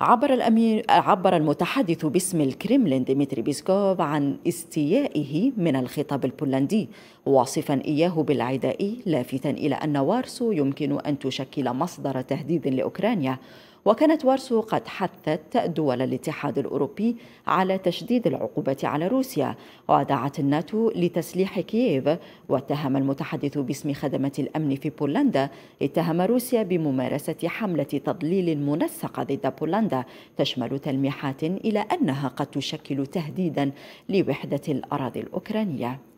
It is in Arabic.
عبر الأمير عبر المتحدث باسم الكرملين ديمتري بيسكوف عن استيائه من الخطاب البولندي واصفا إياه بالعدائي لافتا إلى أن وارسو يمكن أن تشكل مصدر تهديد لأوكرانيا وكانت وارسو قد حثت دول الاتحاد الأوروبي على تشديد العقوبة على روسيا ودعت الناتو لتسليح كييف واتهم المتحدث باسم خدمة الأمن في بولندا اتهم روسيا بممارسة حملة تضليل منسقة ضد بولندا تشمل تلميحات إلى أنها قد تشكل تهديدا لوحدة الأراضي الأوكرانية